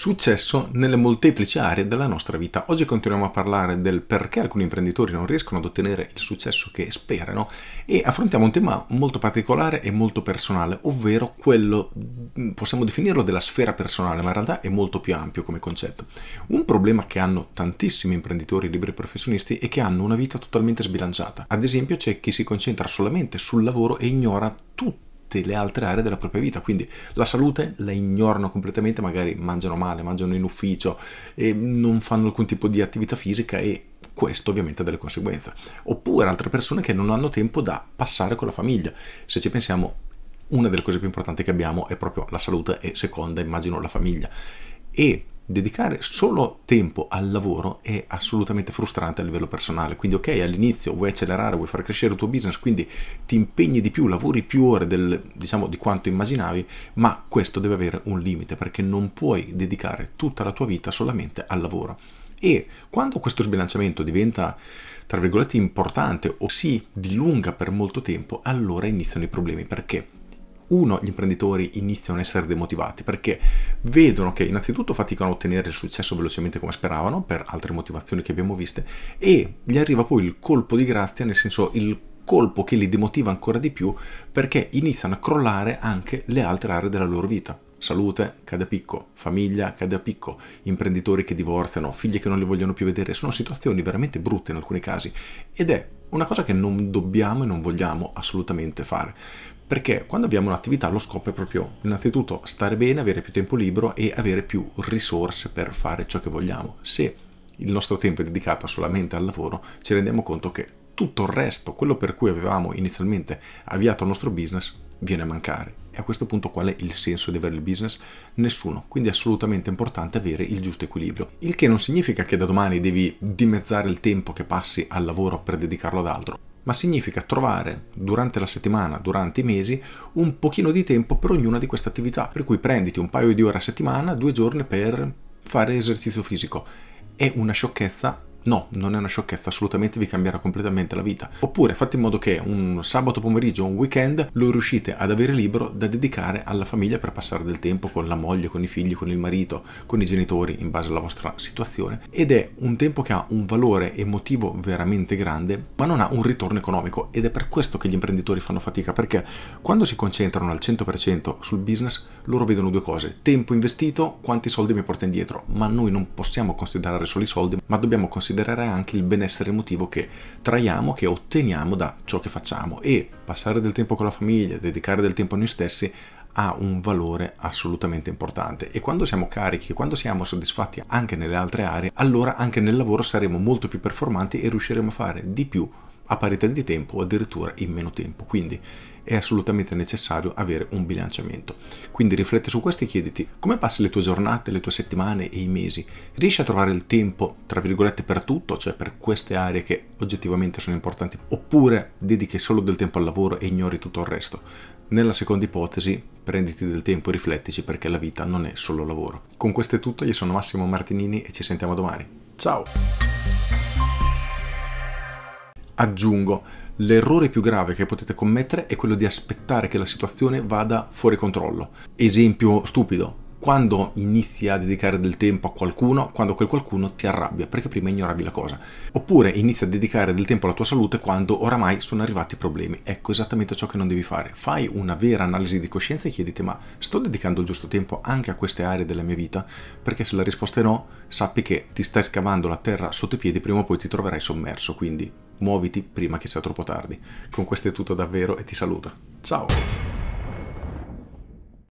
successo nelle molteplici aree della nostra vita. Oggi continuiamo a parlare del perché alcuni imprenditori non riescono ad ottenere il successo che sperano e affrontiamo un tema molto particolare e molto personale, ovvero quello, mm, possiamo definirlo della sfera personale, ma in realtà è molto più ampio come concetto. Un problema che hanno tantissimi imprenditori liberi professionisti è che hanno una vita totalmente sbilanciata. Ad esempio c'è chi si concentra solamente sul lavoro e ignora tutto tutte le altre aree della propria vita. Quindi la salute la ignorano completamente, magari mangiano male, mangiano in ufficio, non fanno alcun tipo di attività fisica e questo ovviamente ha delle conseguenze. Oppure altre persone che non hanno tempo da passare con la famiglia. Se ci pensiamo, una delle cose più importanti che abbiamo è proprio la salute e seconda, immagino, la famiglia. E dedicare solo tempo al lavoro è assolutamente frustrante a livello personale. Quindi ok, all'inizio vuoi accelerare, vuoi far crescere il tuo business, quindi ti impegni di più, lavori più ore del, diciamo, di quanto immaginavi, ma questo deve avere un limite perché non puoi dedicare tutta la tua vita solamente al lavoro. E quando questo sbilanciamento diventa, tra virgolette, importante o si dilunga per molto tempo, allora iniziano i problemi. Perché? uno, gli imprenditori iniziano a essere demotivati perché vedono che innanzitutto faticano a ottenere il successo velocemente come speravano, per altre motivazioni che abbiamo viste, e gli arriva poi il colpo di grazia, nel senso il colpo che li demotiva ancora di più perché iniziano a crollare anche le altre aree della loro vita. Salute cade a picco, famiglia cade a picco, imprenditori che divorziano, figli che non li vogliono più vedere, sono situazioni veramente brutte in alcuni casi ed è una cosa che non dobbiamo e non vogliamo assolutamente fare perché quando abbiamo un'attività lo scopo è proprio innanzitutto stare bene, avere più tempo libero e avere più risorse per fare ciò che vogliamo. Se il nostro tempo è dedicato solamente al lavoro, ci rendiamo conto che tutto il resto, quello per cui avevamo inizialmente avviato il nostro business, viene a mancare. E a questo punto qual è il senso di avere il business? Nessuno, quindi è assolutamente importante avere il giusto equilibrio. Il che non significa che da domani devi dimezzare il tempo che passi al lavoro per dedicarlo ad altro, ma significa trovare durante la settimana, durante i mesi, un pochino di tempo per ognuna di queste attività. Per cui prenditi un paio di ore a settimana, due giorni per fare esercizio fisico. È una sciocchezza No, non è una sciocchezza, assolutamente vi cambierà completamente la vita. Oppure fate in modo che un sabato pomeriggio o un weekend lo riuscite ad avere libero da dedicare alla famiglia per passare del tempo con la moglie, con i figli, con il marito, con i genitori, in base alla vostra situazione. Ed è un tempo che ha un valore emotivo veramente grande, ma non ha un ritorno economico. Ed è per questo che gli imprenditori fanno fatica, perché quando si concentrano al 100% sul business, loro vedono due cose. Tempo investito, quanti soldi mi porta indietro. Ma noi non possiamo considerare solo i soldi, ma dobbiamo considerare considerare anche il benessere emotivo che traiamo, che otteniamo da ciò che facciamo e passare del tempo con la famiglia, dedicare del tempo a noi stessi ha un valore assolutamente importante e quando siamo carichi, quando siamo soddisfatti anche nelle altre aree, allora anche nel lavoro saremo molto più performanti e riusciremo a fare di più a parità di tempo o addirittura in meno tempo. Quindi è assolutamente necessario avere un bilanciamento. Quindi rifletti su questo e chiediti come passi le tue giornate, le tue settimane e i mesi. Riesci a trovare il tempo, tra virgolette, per tutto, cioè per queste aree che oggettivamente sono importanti, oppure dedichi solo del tempo al lavoro e ignori tutto il resto. Nella seconda ipotesi, prenditi del tempo e riflettici perché la vita non è solo lavoro. Con questo è tutto, io sono Massimo Martinini e ci sentiamo domani. Ciao! Aggiungo, l'errore più grave che potete commettere è quello di aspettare che la situazione vada fuori controllo. Esempio stupido, quando inizi a dedicare del tempo a qualcuno, quando quel qualcuno ti arrabbia, perché prima ignoravi la cosa. Oppure inizi a dedicare del tempo alla tua salute quando oramai sono arrivati i problemi. Ecco esattamente ciò che non devi fare. Fai una vera analisi di coscienza e chiediti ma sto dedicando il giusto tempo anche a queste aree della mia vita? Perché se la risposta è no, sappi che ti stai scavando la terra sotto i piedi, prima o poi ti troverai sommerso, quindi muoviti prima che sia troppo tardi. Con questo è tutto davvero e ti saluto. Ciao!